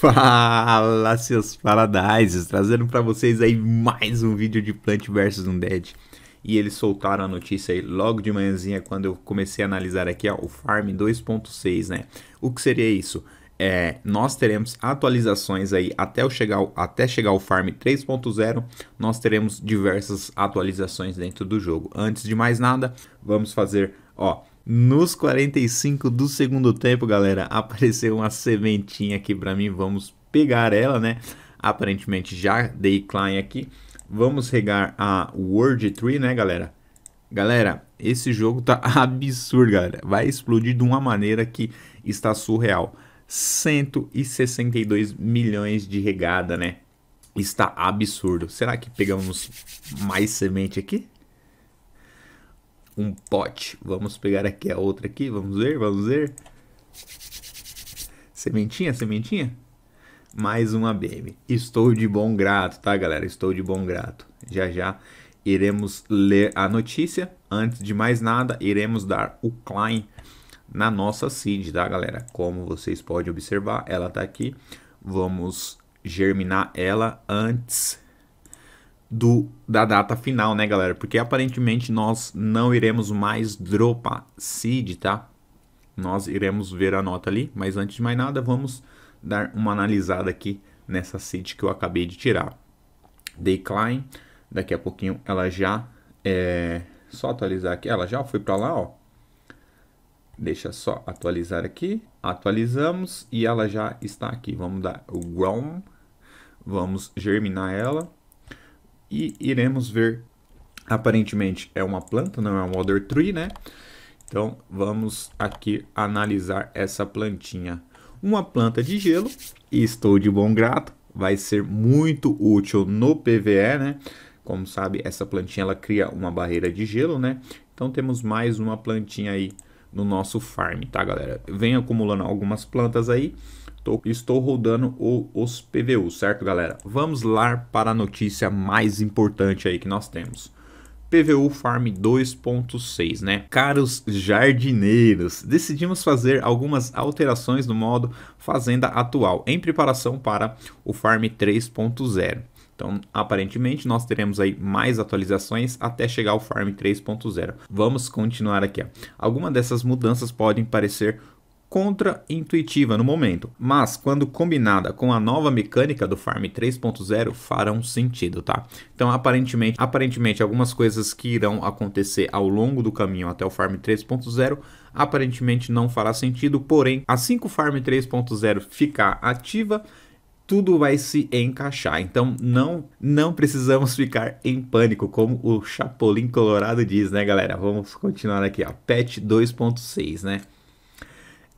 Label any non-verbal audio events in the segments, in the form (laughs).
Fala, seus Paradises! Trazendo para vocês aí mais um vídeo de Plant vs Undead. E eles soltaram a notícia aí logo de manhãzinha quando eu comecei a analisar aqui ó, o Farm 2.6, né? O que seria isso? É, nós teremos atualizações aí até, eu chegar, até chegar ao Farm 3.0, nós teremos diversas atualizações dentro do jogo. Antes de mais nada, vamos fazer, ó, nos 45 do segundo tempo, galera, (laughs) apareceu uma sementinha aqui para mim. Vamos pegar ela, né? Aparentemente já dei Klein aqui. Vamos regar a World Tree, né, galera? Galera, esse jogo tá (laughs) absurdo, galera. Vai explodir de uma maneira que está surreal. 162 milhões de regada, né? Está absurdo. Será que pegamos mais semente aqui? um pote. Vamos pegar aqui a outra aqui, vamos ver, vamos ver. Sementinha, sementinha? Mais uma BM. Estou de bom grato, tá, galera? Estou de bom grato. Já já iremos ler a notícia. Antes de mais nada, iremos dar o Klein na nossa seed, tá, galera? Como vocês podem observar, ela tá aqui. Vamos germinar ela antes do, da data final, né, galera? Porque aparentemente nós não iremos mais dropar seed, tá? Nós iremos ver a nota ali, mas antes de mais nada, vamos dar uma analisada aqui nessa seed que eu acabei de tirar. Decline, daqui a pouquinho ela já é... Só atualizar aqui, ela já foi para lá, ó. Deixa só atualizar aqui. Atualizamos e ela já está aqui. Vamos dar o Vamos germinar ela e iremos ver. Aparentemente é uma planta, não é um other tree, né? Então vamos aqui analisar essa plantinha. Uma planta de gelo, estou de bom grato, vai ser muito útil no PVE, né? Como sabe, essa plantinha ela cria uma barreira de gelo, né? Então temos mais uma plantinha aí no nosso farm, tá, galera? Vem acumulando algumas plantas aí Tô, estou rodando o, os PVUs, certo, galera? Vamos lá para a notícia mais importante aí que nós temos. PVU Farm 2.6, né? Caros jardineiros, decidimos fazer algumas alterações no modo fazenda atual, em preparação para o Farm 3.0. Então, aparentemente, nós teremos aí mais atualizações até chegar ao Farm 3.0. Vamos continuar aqui. Alguma dessas mudanças podem parecer contra-intuitiva no momento, mas quando combinada com a nova mecânica do Farm 3.0 farão sentido, tá? Então, aparentemente, aparentemente algumas coisas que irão acontecer ao longo do caminho até o Farm 3.0 aparentemente não fará sentido, porém, assim que o Farm 3.0 ficar ativa, tudo vai se encaixar. Então não não precisamos ficar em pânico, como o Chapolin Colorado diz, né, galera? Vamos continuar aqui, ó. Patch 2.6, né?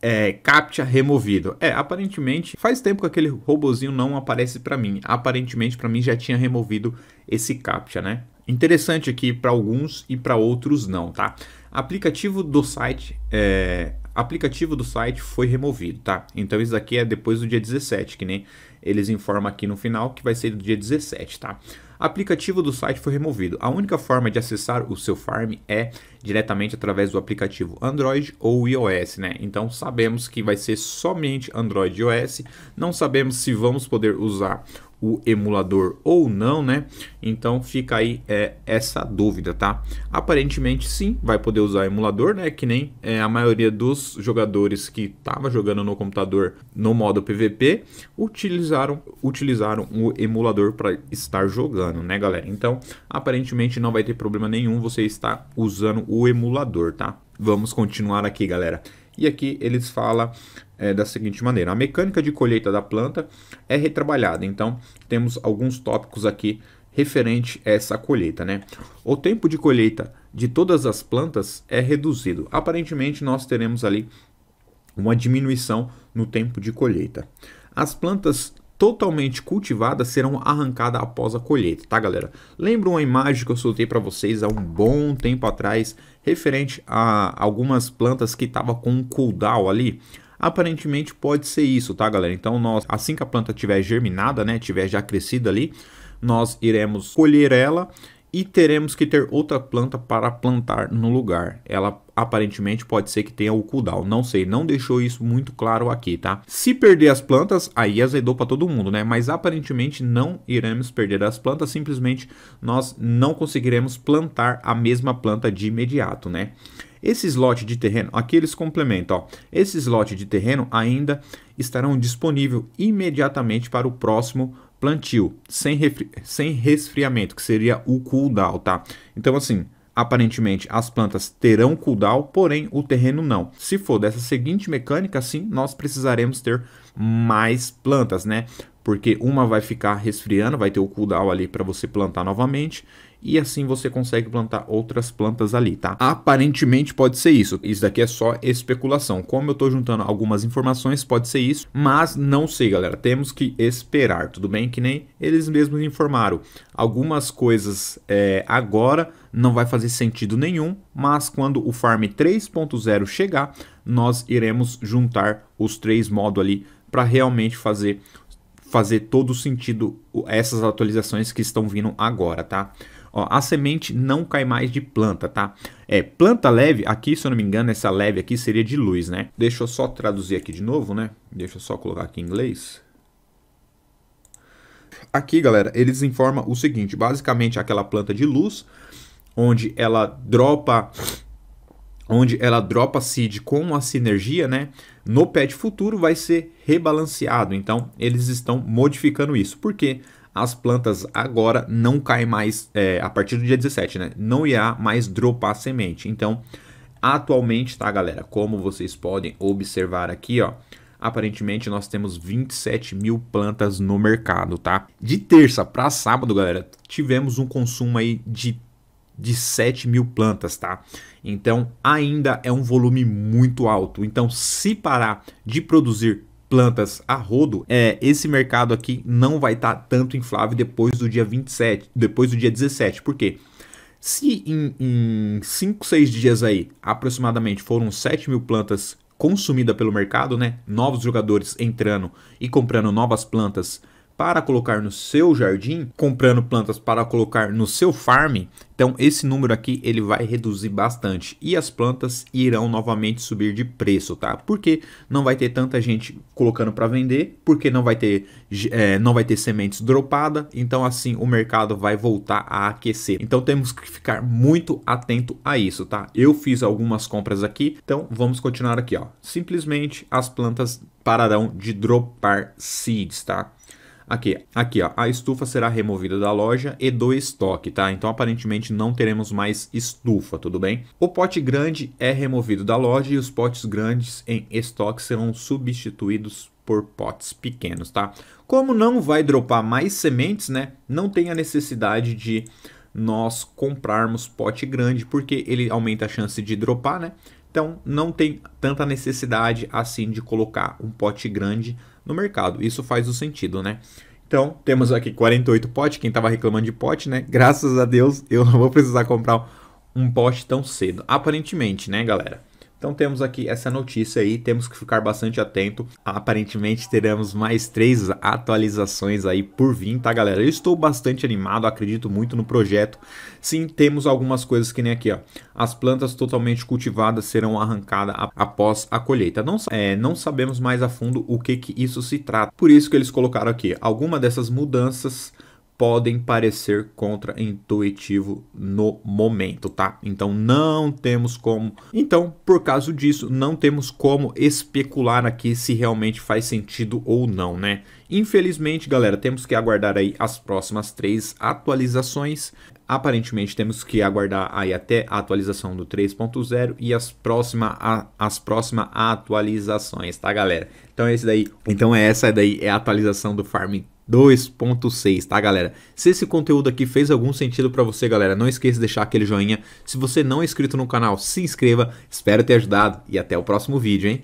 é, captcha removido. É, aparentemente, faz tempo que aquele robozinho não aparece para mim. Aparentemente, para mim já tinha removido esse captcha, né? Interessante aqui para alguns e para outros não, tá? Aplicativo do site, é, aplicativo do site foi removido, tá? Então isso aqui é depois do dia 17, que nem eles informam aqui no final que vai ser do dia 17, tá? aplicativo do site foi removido. A única forma de acessar o seu farm é diretamente através do aplicativo Android ou iOS, né? Então sabemos que vai ser somente Android e iOS. Não sabemos se vamos poder usar o emulador ou não, né? Então fica aí é, essa dúvida, tá? Aparentemente sim, vai poder usar emulador, né? Que nem é, a maioria dos jogadores que estava jogando no computador no modo PVP utilizaram, utilizaram o emulador para estar jogando, né, galera? Então aparentemente não vai ter problema nenhum você estar usando o emulador, tá? Vamos continuar aqui, galera. E aqui eles falam é, da seguinte maneira: a mecânica de colheita da planta é retrabalhada. Então, temos alguns tópicos aqui referente a essa colheita, né? O tempo de colheita de todas as plantas é reduzido. Aparentemente, nós teremos ali uma diminuição no tempo de colheita. As plantas totalmente cultivadas serão arrancadas após a colheita, tá, galera? Lembra uma imagem que eu soltei para vocês há um bom tempo atrás referente a algumas plantas que estavam com um cooldown ali. Aparentemente pode ser isso, tá galera? Então nós, assim que a planta tiver germinada, né, tiver já crescido ali, nós iremos colher ela e teremos que ter outra planta para plantar no lugar. Ela aparentemente pode ser que tenha o cooldown, não sei, não deixou isso muito claro aqui, tá? Se perder as plantas, aí azedou para todo mundo, né? Mas aparentemente não iremos perder as plantas, simplesmente nós não conseguiremos plantar a mesma planta de imediato, né? Esse slot de terreno, aqui eles complementam, ó. Esse slot de terreno ainda estarão disponível imediatamente para o próximo plantio sem, sem resfriamento, que seria o cooldown, tá? Então, assim, aparentemente as plantas terão cooldown, porém o terreno não. Se for dessa seguinte mecânica, sim, nós precisaremos ter mais plantas, né? Porque uma vai ficar resfriando, vai ter o cooldown ali para você plantar novamente, e assim você consegue plantar outras plantas ali, tá? Aparentemente pode ser isso. Isso daqui é só especulação. Como eu tô juntando algumas informações, pode ser isso, mas não sei, galera. Temos que esperar, tudo bem? Que nem eles mesmos informaram. Algumas coisas é, agora não vai fazer sentido nenhum, mas quando o Farm 3.0 chegar, nós iremos juntar os três modos ali para realmente fazer fazer todo sentido essas atualizações que estão vindo agora, tá? Ó, a semente não cai mais de planta, tá? É, planta leve, aqui, se eu não me engano, essa leve aqui seria de luz, né? Deixa eu só traduzir aqui de novo, né? Deixa eu só colocar aqui em inglês. Aqui, galera, eles informam o seguinte, basicamente aquela planta de luz, onde ela dropa onde ela dropa seed com a sinergia, né? No pet futuro vai ser rebalanceado. Então, eles estão modificando isso. Por quê? as plantas agora não caem mais, é, a partir do dia 17, né? Não irá mais dropar semente. Então, atualmente, tá, galera? Como vocês podem observar aqui, ó. Aparentemente, nós temos 27 mil plantas no mercado, tá? De terça para sábado, galera, tivemos um consumo aí de de 7 mil plantas, tá? Então ainda é um volume muito alto. Então, se parar de produzir plantas a rodo, é, esse mercado aqui não vai estar tá tanto inflável depois do dia 27, depois do dia 17. Por quê? Se em 5, 6 dias aí, aproximadamente, foram 7 mil plantas consumidas pelo mercado, né? Novos jogadores entrando e comprando novas plantas para colocar no seu jardim, comprando plantas para colocar no seu farm, então esse número aqui ele vai reduzir bastante e as plantas irão novamente subir de preço, tá? Porque não vai ter tanta gente colocando para vender, porque não vai ter é, não vai ter sementes dropada, então assim o mercado vai voltar a aquecer. Então temos que ficar muito atento a isso, tá? Eu fiz algumas compras aqui, então vamos continuar aqui, ó. Simplesmente as plantas pararão de dropar seeds, tá? Aqui, aqui ó, a estufa será removida da loja e do estoque, tá? Então aparentemente não teremos mais estufa, tudo bem? O pote grande é removido da loja e os potes grandes em estoque serão substituídos por potes pequenos, tá? Como não vai dropar mais sementes, né? Não tem a necessidade de nós comprarmos pote grande, porque ele aumenta a chance de dropar, né? Então não tem tanta necessidade assim de colocar um pote grande no mercado. Isso faz o sentido, né? Então, temos aqui 48 potes. Quem estava reclamando de pote, né? Graças a Deus, eu não vou precisar comprar um pote tão cedo. Aparentemente, né, galera? Então temos aqui essa notícia aí, temos que ficar bastante atento. Aparentemente teremos mais três atualizações aí por vir, tá galera? Eu estou bastante animado, acredito muito no projeto. Sim, temos algumas coisas que nem aqui, ó. As plantas totalmente cultivadas serão arrancadas após a colheita. Não, é, não sabemos mais a fundo o que, que isso se trata. Por isso que eles colocaram aqui, alguma dessas mudanças podem parecer contraintuitivo no momento, tá? Então não temos como. Então, por causa disso, não temos como especular aqui se realmente faz sentido ou não, né? Infelizmente, galera, temos que aguardar aí as próximas três atualizações. Aparentemente temos que aguardar aí até a atualização do 3.0 e as próximas as próximas atualizações, tá, galera? Então esse daí, então é essa daí é a atualização do Farm 2.6, tá, galera? Se esse conteúdo aqui fez algum sentido para você, galera, não esqueça de deixar aquele joinha. Se você não é inscrito no canal, se inscreva. Espero ter ajudado e até o próximo vídeo, hein?